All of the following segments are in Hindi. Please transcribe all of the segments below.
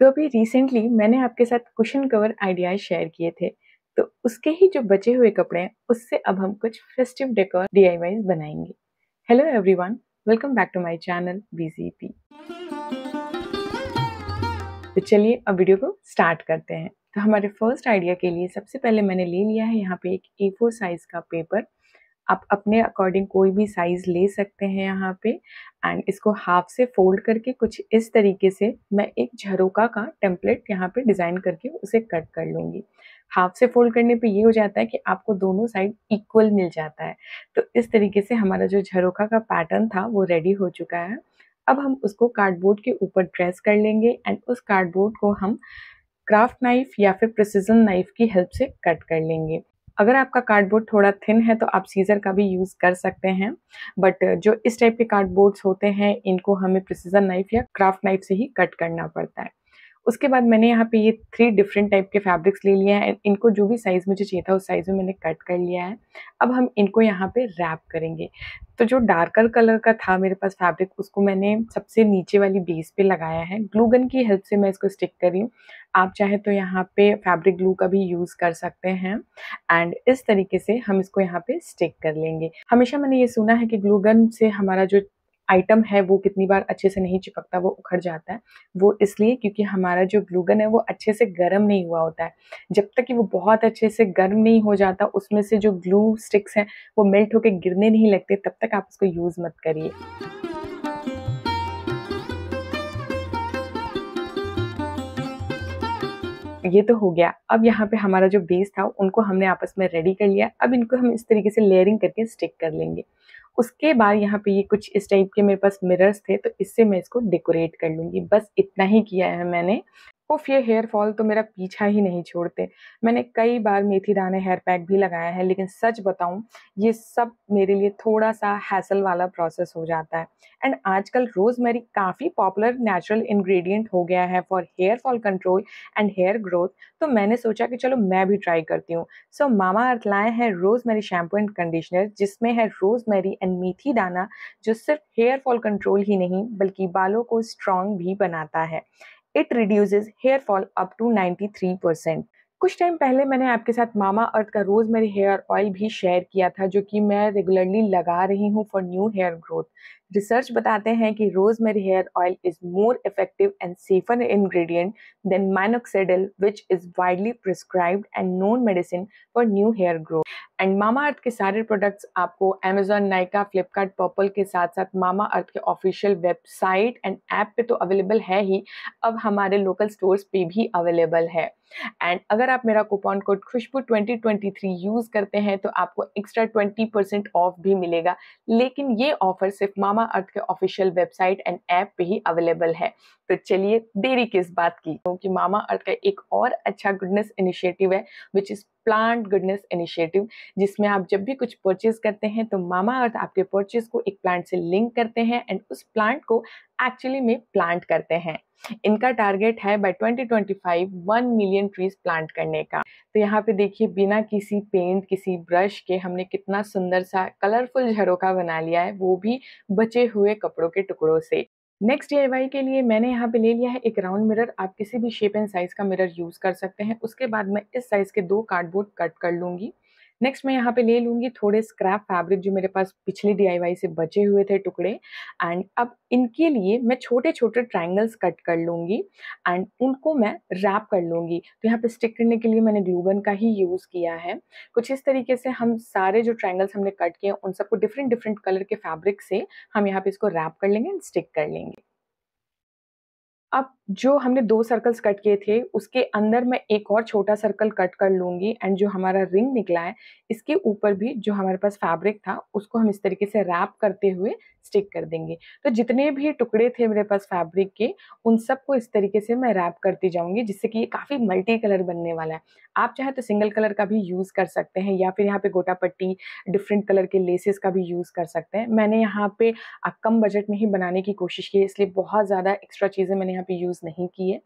तो अभी रिसेंटली मैंने आपके साथ कुशन कवर आइडियाज शेयर किए थे तो उसके ही जो बचे हुए कपड़े हैं उससे अब हम कुछ फेस्टिव डेकोर डी बनाएंगे hello everyone welcome back to my channel बीजीपी तो चलिए अब वीडियो को स्टार्ट करते हैं तो हमारे फर्स्ट आइडिया के लिए सबसे पहले मैंने ले लिया है यहाँ पे एक ए फोर साइज का पेपर आप अपने अकॉर्डिंग कोई भी साइज़ ले सकते हैं यहाँ पे एंड इसको हाफ से फोल्ड करके कुछ इस तरीके से मैं एक झरोका का टेम्पलेट यहाँ पे डिज़ाइन करके उसे कट कर लूँगी हाफ से फोल्ड करने पे ये हो जाता है कि आपको दोनों साइड इक्वल मिल जाता है तो इस तरीके से हमारा जो झरोका का पैटर्न था वो रेडी हो चुका है अब हम उसको कार्डबोर्ड के ऊपर ड्रेस कर लेंगे एंड उस कार्डबोर्ड को हम क्राफ्ट नाइफ या फिर प्रसिजन नाइफ की हेल्प से कट कर लेंगे अगर आपका कार्डबोर्ड थोड़ा थिन है तो आप सीज़र का भी यूज़ कर सकते हैं बट जो इस टाइप के कार्डबोर्ड्स होते हैं इनको हमें प्रिसीजन नाइफ या क्राफ्ट नाइफ से ही कट करना पड़ता है उसके बाद मैंने यहाँ पे ये थ्री डिफरेंट टाइप के फैब्रिक्स ले लिया है इनको जो भी साइज़ मुझे चाहिए था उस साइज़ में मैंने कट कर लिया है अब हम इनको यहाँ पे रैप करेंगे तो जो डार्कर कलर का था मेरे पास फैब्रिक उसको मैंने सबसे नीचे वाली बेस पे लगाया है ग्लू गन की हेल्प से मैं इसको स्टिक कर रही हूँ आप चाहे तो यहाँ पे फैब्रिक ग्लू का भी यूज़ कर सकते हैं एंड इस तरीके से हम इसको यहाँ पे स्टिक कर लेंगे हमेशा मैंने ये सुना है कि ग्लू गन से हमारा जो आइटम है वो कितनी बार अच्छे से नहीं चिपकता वो उखड़ जाता है वो इसलिए क्योंकि हमारा जो ग्लूगन है वो अच्छे से गर्म नहीं हुआ होता है जब तक कि वो बहुत अच्छे से गर्म नहीं हो जाता उसमें से जो ग्लू स्टिक्स हैं वो मेल्ट होकर गिरने नहीं लगते तब तक आप उसको यूज़ मत करिए ये तो हो गया अब यहाँ पे हमारा जो बेस था उनको हमने आपस में रेडी कर लिया अब इनको हम इस तरीके से लेयरिंग करके स्टिक कर लेंगे उसके बाद यहाँ पे ये कुछ इस टाइप के मेरे पास मिरर्स थे तो इससे मैं इसको डेकोरेट कर लूँगी बस इतना ही किया है मैंने उफ ये हेयर फॉल तो मेरा पीछा ही नहीं छोड़ते मैंने कई बार मेथी दाने हेयर पैक भी लगाया है लेकिन सच बताऊं ये सब मेरे लिए थोड़ा सा हैसल वाला प्रोसेस हो जाता है एंड आजकल रोजमेरी काफ़ी पॉपुलर नेचुरल इंग्रेडिएंट हो गया है for hair fall control and hair growth तो मैंने सोचा कि चलो मैं भी ट्राई करती हूँ सो so, मामा अर्थ लाए हैं रोजमेरी शैम्पू एंड कंडीशनर जिसमें है रोजमेरी एंड मेथी दाना जो सिर्फ हेयर फॉल कंट्रोल ही नहीं बल्कि बालों को स्ट्रॉन्ग भी बनाता है it reduce hair fall up to 93 percent कुछ टाइम पहले मैंने आपके साथ मामा अर्थ का रोज मेरे हेयर ऑयल भी शेयर किया था जो कि मैं रेगुलरली लगा रही हूँ for new hair growth research बताते हैं कि rosemary hair oil is more effective and safer ingredient than minoxidil which is widely prescribed and known medicine for new hair growth and Mamaearth के सारे प्रोडक्ट्स आपको अमेजोन नाइका फ्लिपकार्ट पर्पल के साथ साथ मामा अर्थ के ऑफिशियल वेबसाइट एंड ऐप पे तो अवेलेबल है ही अब हमारे लोकल स्टोर्स पे भी अवेलेबल है एंड अगर आप मेरा कूपन कोड खुशबू 2023 यूज़ करते हैं तो आपको एक्स्ट्रा 20% ऑफ भी मिलेगा लेकिन ये ऑफर सिर्फ मामा मामा अर्थ के ऑफिशियल वेबसाइट एंड ऐप पे ही अवेलेबल है तो चलिए देरी किस बात की क्योंकि तो मामा अर्थ का एक और अच्छा गुडनेस इनिशिएटिव है which is plant goodness initiative जिसमें आप जब भी कुछ परचेज करते हैं तो मामा अर्थ आपके परचेज को एक प्लांट से लिंक करते हैं एंड उस प्लांट को एक्चुअली में प्लांट करते हैं इनका टारगेट है by 2025 twenty million trees plant करने का तो यहाँ पे देखिए बिना किसी पेंट किसी ब्रश के हमने कितना सुंदर सा कलरफुल झरोखा बना लिया है वो भी बचे हुए कपड़ों के टुकड़ों से नेक्स्ट वाई के लिए मैंने यहाँ पे ले लिया है एक राउंड मिरर आप किसी भी शेप एंड साइज़ का मिरर यूज़ कर सकते हैं उसके बाद मैं इस साइज़ के दो कार्डबोर्ड कट कर लूंगी नेक्स्ट मैं यहाँ पे ले लूँगी थोड़े स्क्रैप फैब्रिक जो मेरे पास पिछले डी से बचे हुए थे टुकड़े एंड अब इनके लिए मैं छोटे छोटे ट्रायंगल्स कट कर लूँगी एंड उनको मैं रैप कर लूँगी तो यहाँ पे स्टिक करने के लिए मैंने ग्लूगन का ही यूज़ किया है कुछ इस तरीके से हम सारे जो ट्राइंगल्स हमने कट किए उन सबको डिफरेंट डिफरेंट कलर के फैब्रिक से हम यहाँ पे इसको रैप कर लेंगे एंड स्टिक कर लेंगे अब जो हमने दो सर्कल्स कट किए थे उसके अंदर मैं एक और छोटा सर्कल कट कर लूँगी एंड जो हमारा रिंग निकला है इसके ऊपर भी जो हमारे पास फैब्रिक था उसको हम इस तरीके से रैप करते हुए स्टिक कर देंगे तो जितने भी टुकड़े थे मेरे पास फैब्रिक के उन सबको इस तरीके से मैं रैप करती जाऊँगी जिससे कि ये काफ़ी मल्टी कलर बनने वाला है आप चाहे तो सिंगल कलर का भी यूज़ कर सकते हैं या फिर यहाँ पे गोटा पट्टी डिफरेंट कलर के लेसेस का भी यूज़ कर सकते हैं मैंने यहाँ पे कम बजट में ही बनाने की कोशिश की है इसलिए बहुत ज़्यादा एक्स्ट्रा चीज़ें मैंने यहाँ पे यूज़ नहीं की है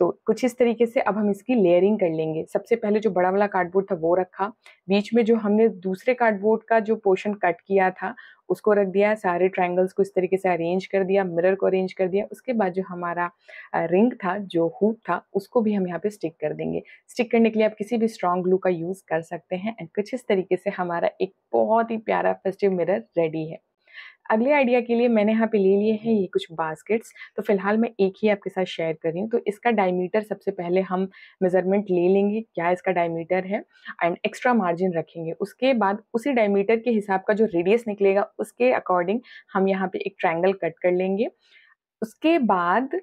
तो कुछ इस तरीके से अब हम इसकी लेयरिंग कर लेंगे सबसे पहले जो बड़ा वाला कार्डबोर्ड था वो रखा बीच में जो हमने दूसरे कार्डबोर्ड का जो पोर्शन कट किया था उसको रख दिया सारे ट्रायंगल्स को इस तरीके से अरेंज कर दिया मिरर को अरेंज कर दिया उसके बाद जो हमारा रिंग था जो हुप था उसको भी हम यहाँ पे स्टिक कर देंगे स्टिक करने के लिए आप किसी भी स्ट्रॉन्ग ग्लू का यूज़ कर सकते हैं एंड कुछ इस तरीके से हमारा एक बहुत ही प्यारा फेस्टिव मिरर रेडी है अगले आइडिया के लिए मैंने यहाँ पे ले लिए हैं ये कुछ बास्केट्स तो फिलहाल मैं एक ही आपके साथ शेयर कर रही हूँ तो इसका डायमीटर सबसे पहले हम मेज़रमेंट ले लेंगे क्या इसका डायमीटर है एंड एक्स्ट्रा मार्जिन रखेंगे उसके बाद उसी डायमीटर के हिसाब का जो रेडियस निकलेगा उसके अकॉर्डिंग हम यहाँ पर एक ट्रायंगल कट कर लेंगे उसके बाद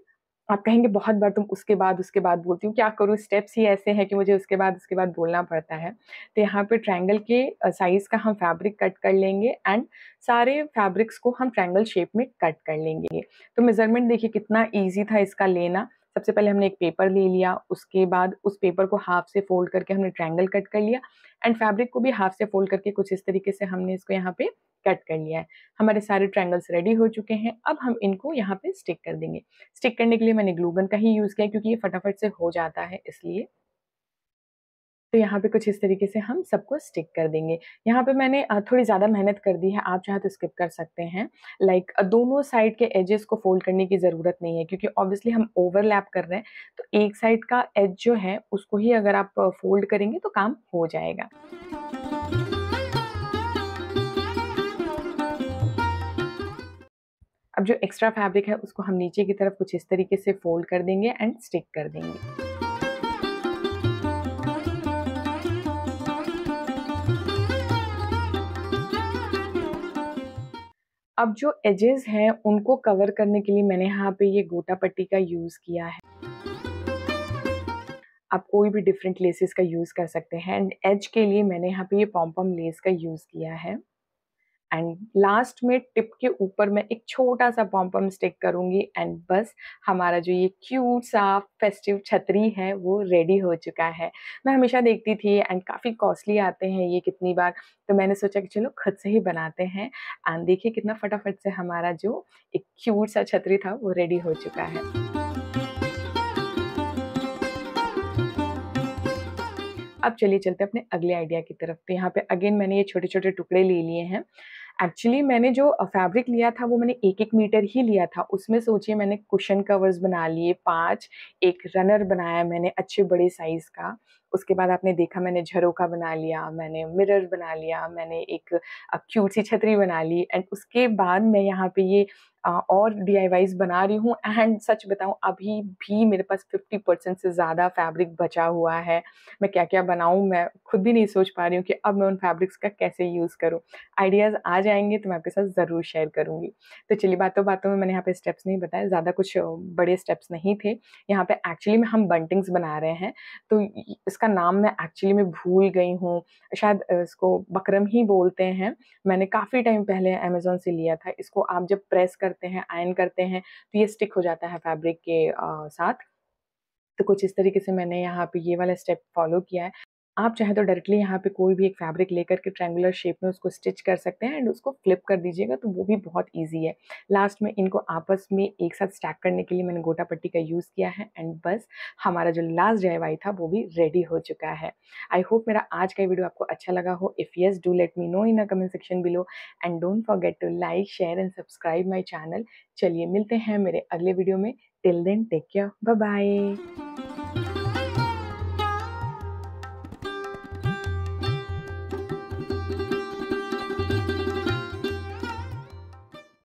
आप कहेंगे बहुत बार तुम उसके बाद उसके बाद बोलती हूँ क्या करूँ स्टेप्स ही ऐसे हैं कि मुझे उसके बाद उसके बाद बोलना पड़ता है तो यहाँ पे ट्रायंगल के साइज़ का हम फैब्रिक कट कर लेंगे एंड सारे फैब्रिक्स को हम ट्रायंगल शेप में कट कर लेंगे तो मेज़रमेंट देखिए कितना ईजी था इसका लेना सबसे पहले हमने एक पेपर ले लिया उसके बाद उस पेपर को हाफ से फोल्ड करके हमने ट्रायंगल कट कर लिया एंड फैब्रिक को भी हाफ से फोल्ड करके कुछ इस तरीके से हमने इसको यहाँ पे कट कर लिया है हमारे सारे ट्रायंगल्स रेडी हो चुके हैं अब हम इनको यहाँ पे स्टिक कर देंगे स्टिक करने के लिए मैंने ग्लूगन का ही यूज़ किया क्योंकि ये फटाफट से हो जाता है इसलिए तो यहाँ पे कुछ इस तरीके से हम सबको स्टिक कर देंगे यहाँ पे मैंने थोड़ी ज़्यादा मेहनत कर दी है आप चाहे तो स्किप कर सकते हैं लाइक like, दोनों साइड के एजेस को फोल्ड करने की ज़रूरत नहीं है क्योंकि ऑब्वियसली हम ओवरलैप कर रहे हैं तो एक साइड का एज जो है उसको ही अगर आप फोल्ड करेंगे तो काम हो जाएगा अब जो एक्स्ट्रा फैब्रिक है उसको हम नीचे की तरफ कुछ इस तरीके से फोल्ड कर देंगे एंड स्टिक कर देंगे अब जो एजेस हैं उनको कवर करने के लिए मैंने यहाँ पे ये गोटा पट्टी का यूज़ किया है आप कोई भी डिफरेंट लेसेस का यूज़ कर सकते हैं एंड एज के लिए मैंने यहाँ पे ये पॉम्पम लेस का यूज़ किया है एंड लास्ट में टिप के ऊपर मैं एक छोटा सा पॉम्पम स्टिक करूंगी एंड बस हमारा जो ये क्यूट सा फेस्टिव छतरी है वो रेडी हो चुका है मैं हमेशा देखती थी एंड काफ़ी कॉस्टली आते हैं ये कितनी बार तो मैंने सोचा कि चलो खुद से ही बनाते हैं एंड देखिए कितना फटाफट से हमारा जो एक क्यूट सा छतरी था वो रेडी हो चुका है अब चलिए चलते अपने अगले आइडिया की तरफ तो यहाँ पे अगेन मैंने ये छोटे छोटे टुकड़े ले लिए हैं एक्चुअली मैंने जो फैब्रिक लिया था वो मैंने एक एक मीटर ही लिया था उसमें सोचिए मैंने कुशन कवर्स बना लिए पाँच एक रनर बनाया मैंने अच्छे बड़े साइज़ का उसके बाद आपने देखा मैंने झरोखा बना लिया मैंने मिरर बना लिया मैंने एक क्यूट सी छतरी बना ली एंड उसके बाद मैं यहाँ पे ये और डी बना रही हूँ एंड सच बताऊँ अभी भी मेरे पास 50 परसेंट से ज़्यादा फैब्रिक बचा हुआ है मैं क्या क्या बनाऊँ मैं खुद भी नहीं सोच पा रही हूँ कि अब मैं उन फैब्रिक्स का कैसे यूज़ करूँ आइडियाज़ आ जाएंगे तो मैं आपके साथ ज़रूर शेयर करूँगी तो चलिए बातों बातों में मैंने यहाँ पे स्टेप्स नहीं बताए ज़्यादा कुछ बड़े स्टेप्स नहीं थे यहाँ पर एक्चुअली में हम बंटिंग्स बना रहे हैं तो जिसका नाम मैं एक्चुअली में भूल गई हूँ शायद इसको बकरम ही बोलते हैं मैंने काफ़ी टाइम पहले अमेज़ोन से लिया था इसको आप जब प्रेस करते हैं आयन करते हैं तो ये स्टिक हो जाता है फैब्रिक के साथ तो कुछ इस तरीके से मैंने यहाँ पे ये वाला स्टेप फॉलो किया है आप चाहे तो डायरेक्टली यहाँ पे कोई भी एक फैब्रिक लेकर के ट्रैंगुलर शेप में उसको स्टिच कर सकते हैं एंड उसको फ्लिप कर दीजिएगा तो वो भी बहुत ईजी है लास्ट में इनको आपस में एक साथ स्टैक करने के लिए मैंने गोटा पट्टी का यूज़ किया है एंड बस हमारा जो लास्ट जयवाई था वो भी रेडी हो चुका है आई होप मेरा आज का वीडियो आपको अच्छा लगा हो if yes do let me know in a comment section below and don't forget to like share and subscribe my channel चलिए मिलते हैं मेरे अगले वीडियो में till then take care bye